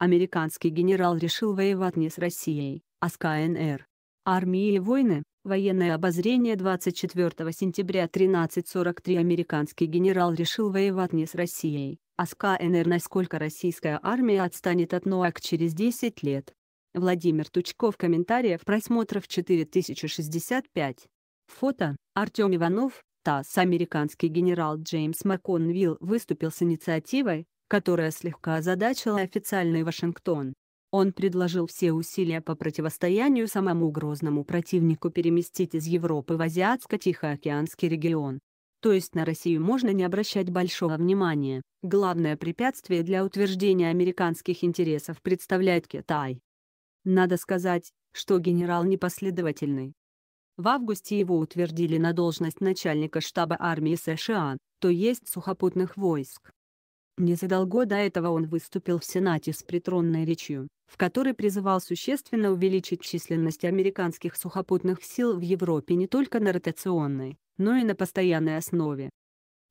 Американский генерал решил воевать не с Россией, а с КНР. Армии и войны, военное обозрение 24 сентября 1343 американский генерал решил воевать не с Россией, а с КНР насколько российская армия отстанет от НОАК через 10 лет. Владимир Тучков комментариев просмотров 4065. Фото, Артем Иванов, ТАСС американский генерал Джеймс МакКонвилл выступил с инициативой, которая слегка озадачила официальный Вашингтон. Он предложил все усилия по противостоянию самому грозному противнику переместить из Европы в Азиатско-Тихоокеанский регион. То есть на Россию можно не обращать большого внимания. Главное препятствие для утверждения американских интересов представляет Китай. Надо сказать, что генерал непоследовательный. В августе его утвердили на должность начальника штаба армии США, то есть сухопутных войск. Незадолго до этого он выступил в Сенате с притронной речью, в которой призывал существенно увеличить численность американских сухопутных сил в Европе не только на ротационной, но и на постоянной основе,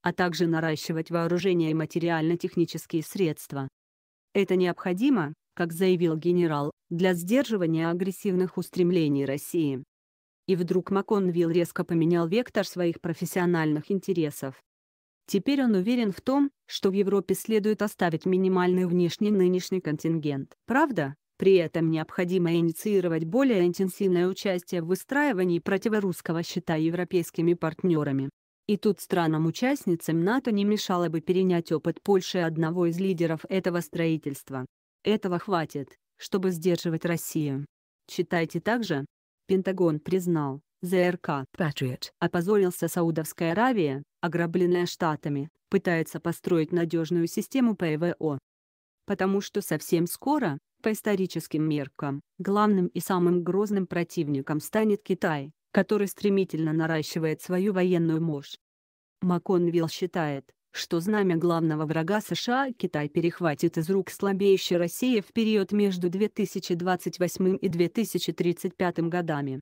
а также наращивать вооружение и материально-технические средства. Это необходимо, как заявил генерал, для сдерживания агрессивных устремлений России. И вдруг МакКонвилл резко поменял вектор своих профессиональных интересов. Теперь он уверен в том, что в Европе следует оставить минимальный внешний нынешний контингент. Правда, при этом необходимо инициировать более интенсивное участие в выстраивании противорусского счета европейскими партнерами. И тут странам-участницам НАТО не мешало бы перенять опыт Польши одного из лидеров этого строительства. Этого хватит, чтобы сдерживать Россию. Читайте также. Пентагон признал, ЗРК Patriot опозорился Саудовская Аравия, ограбленная Штатами, пытается построить надежную систему ПВО. Потому что совсем скоро, по историческим меркам, главным и самым грозным противником станет Китай, который стремительно наращивает свою военную мощь. Макконвилл считает, что знамя главного врага США Китай перехватит из рук слабеющей России в период между 2028 и 2035 годами.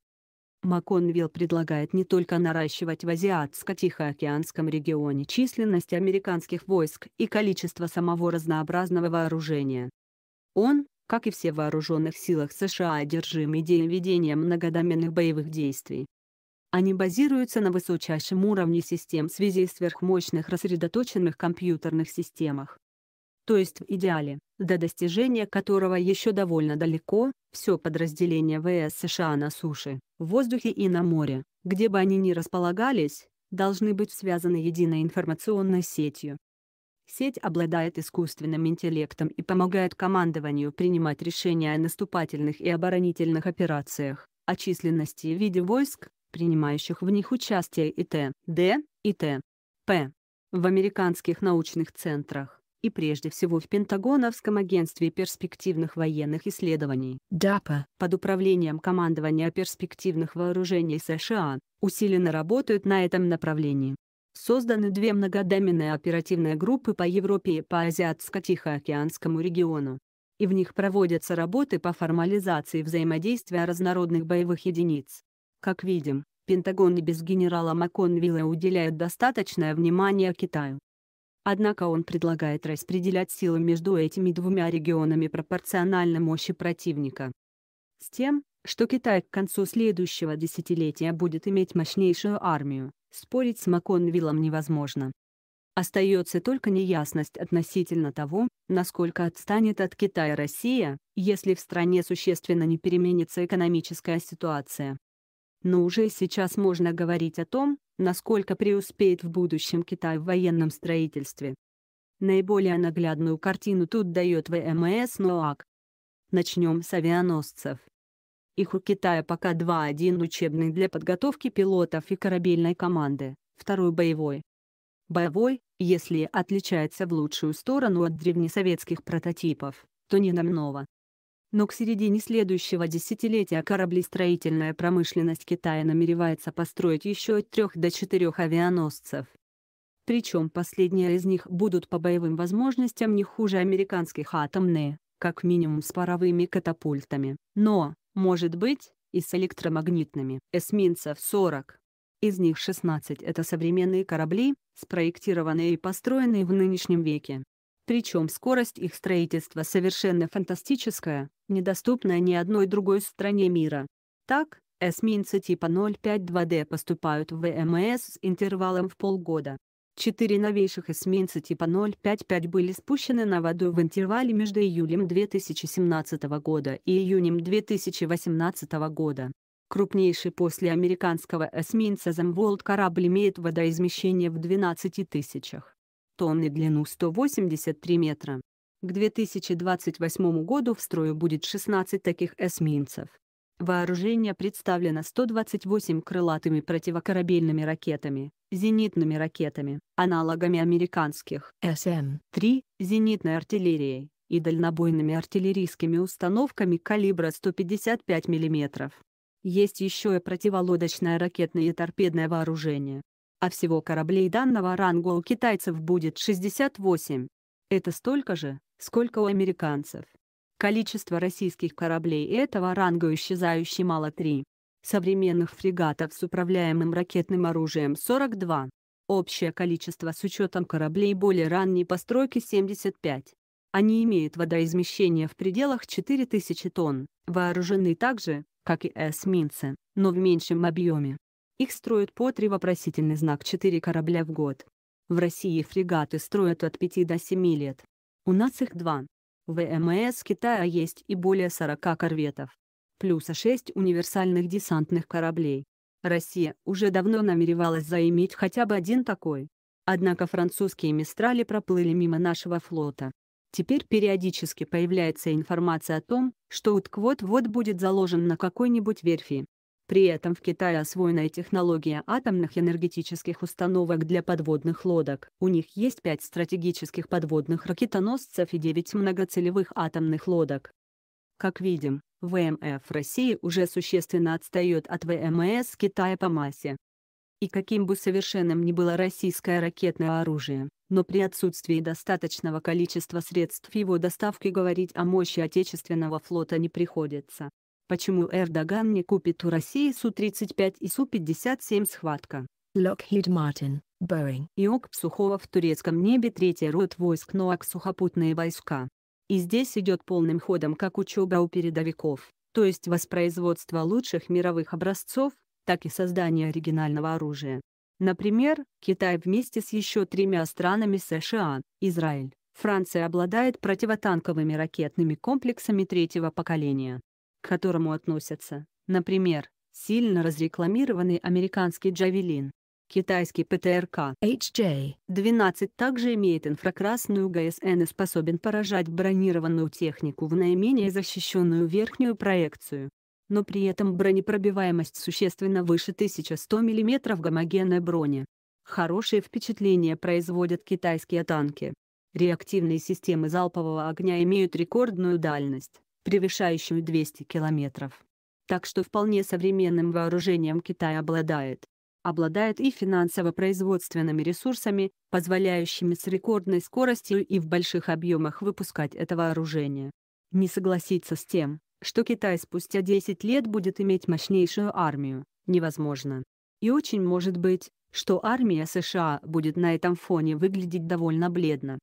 МакКонвилл предлагает не только наращивать в Азиатско-Тихоокеанском регионе численность американских войск и количество самого разнообразного вооружения. Он, как и все в вооруженных силах США, одержим идеей ведения многодоменных боевых действий. Они базируются на высочайшем уровне систем в связи сверхмощных рассредоточенных компьютерных системах то есть в идеале, до достижения которого еще довольно далеко, все подразделение ВС США на суше, в воздухе и на море, где бы они ни располагались, должны быть связаны единой информационной сетью. Сеть обладает искусственным интеллектом и помогает командованию принимать решения о наступательных и оборонительных операциях, о численности и виде войск, принимающих в них участие и т.д. и т.п. в американских научных центрах и прежде всего в Пентагоновском агентстве перспективных военных исследований ДАПА под управлением командования перспективных вооружений США, усиленно работают на этом направлении. Созданы две многодоменные оперативные группы по Европе и по Азиатско-Тихоокеанскому региону. И в них проводятся работы по формализации взаимодействия разнородных боевых единиц. Как видим, Пентагон и без генерала МакКонвилла уделяют достаточное внимание Китаю. Однако он предлагает распределять силы между этими двумя регионами пропорционально мощи противника. С тем, что Китай к концу следующего десятилетия будет иметь мощнейшую армию, спорить с Маконвиллом невозможно. Остается только неясность относительно того, насколько отстанет от Китая Россия, если в стране существенно не переменится экономическая ситуация. Но уже сейчас можно говорить о том, насколько преуспеет в будущем Китай в военном строительстве. Наиболее наглядную картину тут дает ВМС «Ноак». Начнем с авианосцев. Их у Китая пока 2-1 учебный для подготовки пилотов и корабельной команды, второй боевой. Боевой, если отличается в лучшую сторону от древнесоветских прототипов, то не намного но к середине следующего десятилетия кораблестроительная промышленность Китая намеревается построить еще от трех до четырех авианосцев. Причем последние из них будут по боевым возможностям не хуже американских атомные, как минимум с паровыми катапультами, но, может быть, и с электромагнитными. Эсминцев 40. Из них 16 это современные корабли, спроектированные и построенные в нынешнем веке. Причем скорость их строительства совершенно фантастическая, недоступная ни одной другой стране мира. Так, эсминцы типа 052D поступают в ВМС с интервалом в полгода. Четыре новейших эсминца типа 055 были спущены на воду в интервале между июлем 2017 года и июнем 2018 года. Крупнейший после американского эсминца «Замволд» корабль имеет водоизмещение в 12 тысячах тонны длину 183 метра. К 2028 году в строю будет 16 таких эсминцев. Вооружение представлено 128 крылатыми противокорабельными ракетами, зенитными ракетами, аналогами американских СМ-3, зенитной артиллерией и дальнобойными артиллерийскими установками калибра 155 мм. Есть еще и противолодочное ракетное и торпедное вооружение, а всего кораблей данного ранга у китайцев будет 68. Это столько же, сколько у американцев. Количество российских кораблей этого ранга исчезающе мало 3. Современных фрегатов с управляемым ракетным оружием 42. Общее количество с учетом кораблей более ранней постройки 75. Они имеют водоизмещение в пределах 4000 тонн, вооружены так же, как и эсминцы, но в меньшем объеме. Их строят по три вопросительный знак 4 корабля в год. В России фрегаты строят от 5 до 7 лет. У нас их два. В ВМС Китая есть и более 40 корветов. Плюс 6 универсальных десантных кораблей. Россия уже давно намеревалась заиметь хотя бы один такой. Однако французские «Мистрали» проплыли мимо нашего флота. Теперь периодически появляется информация о том, что Утквот-вот будет заложен на какой-нибудь верфи. При этом в Китае освоена технология атомных энергетических установок для подводных лодок. У них есть пять стратегических подводных ракетоносцев и 9 многоцелевых атомных лодок. Как видим, ВМФ России уже существенно отстает от ВМС Китая по массе. И каким бы совершенным ни было российское ракетное оружие, но при отсутствии достаточного количества средств его доставки говорить о мощи отечественного флота не приходится. Почему Эрдоган не купит у России Су-35 и Су-57 схватка? Lockheed Martin, Boeing. ИОК Псухова в турецком небе третий род войск НОАК сухопутные войска. И здесь идет полным ходом как учеба у передовиков, то есть воспроизводство лучших мировых образцов, так и создание оригинального оружия. Например, Китай вместе с еще тремя странами США, Израиль, Франция обладает противотанковыми ракетными комплексами третьего поколения к которому относятся, например, сильно разрекламированный американский «Джавелин». Китайский ПТРК HJ-12 также имеет инфракрасную ГСН и способен поражать бронированную технику в наименее защищенную верхнюю проекцию. Но при этом бронепробиваемость существенно выше 1100 мм гомогенной брони. Хорошее впечатление производят китайские танки. Реактивные системы залпового огня имеют рекордную дальность превышающую 200 километров. Так что вполне современным вооружением Китай обладает. Обладает и финансово-производственными ресурсами, позволяющими с рекордной скоростью и в больших объемах выпускать это вооружение. Не согласиться с тем, что Китай спустя 10 лет будет иметь мощнейшую армию, невозможно. И очень может быть, что армия США будет на этом фоне выглядеть довольно бледно.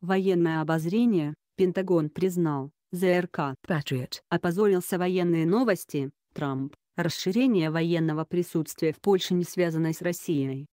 Военное обозрение, Пентагон признал, ЗРК Patriot. Опозорился военные новости, Трамп. Расширение военного присутствия в Польше не связано с Россией.